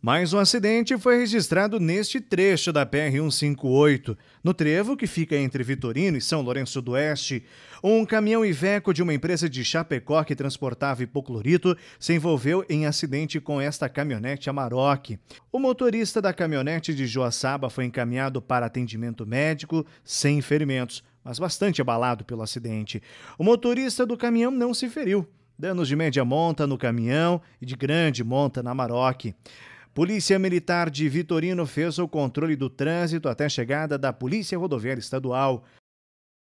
Mais um acidente foi registrado neste trecho da PR-158, no trevo que fica entre Vitorino e São Lourenço do Oeste. Um caminhão Iveco de uma empresa de Chapecó que transportava hipoclorito se envolveu em acidente com esta caminhonete Amarok. O motorista da caminhonete de Joaçaba foi encaminhado para atendimento médico sem ferimentos, mas bastante abalado pelo acidente. O motorista do caminhão não se feriu. Danos de média monta no caminhão e de grande monta na Amarok. Polícia Militar de Vitorino fez o controle do trânsito até a chegada da Polícia Rodoviária Estadual.